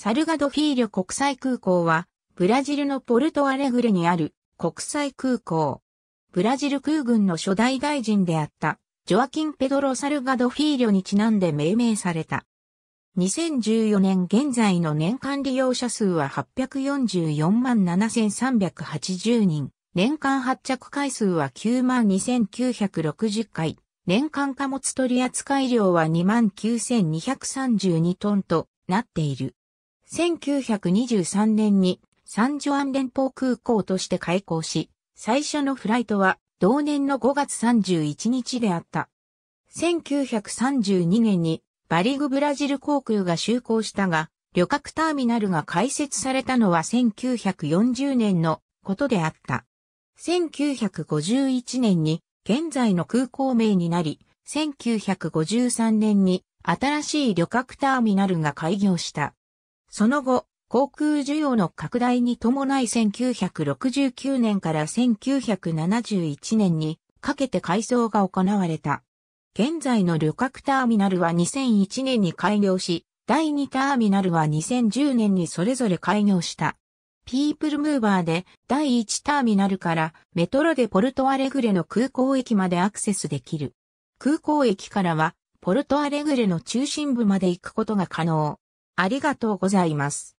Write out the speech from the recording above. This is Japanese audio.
サルガドフィーリョ国際空港は、ブラジルのポルトアレグレにある国際空港。ブラジル空軍の初代大臣であった、ジョアキン・ペドロ・サルガドフィーリョにちなんで命名された。2014年現在の年間利用者数は844万7380人。年間発着回数は9万2960回。年間貨物取扱量は2万9232トンとなっている。1923年にサンジョアン連邦空港として開港し、最初のフライトは同年の5月31日であった。1932年にバリグブラジル航空が就航したが、旅客ターミナルが開設されたのは1940年のことであった。1951年に現在の空港名になり、1953年に新しい旅客ターミナルが開業した。その後、航空需要の拡大に伴い1969年から1971年にかけて改装が行われた。現在の旅客ターミナルは2001年に開業し、第2ターミナルは2010年にそれぞれ開業した。ピープルムーバーで第1ターミナルからメトロでポルトアレグレの空港駅までアクセスできる。空港駅からはポルトアレグレの中心部まで行くことが可能。ありがとうございます。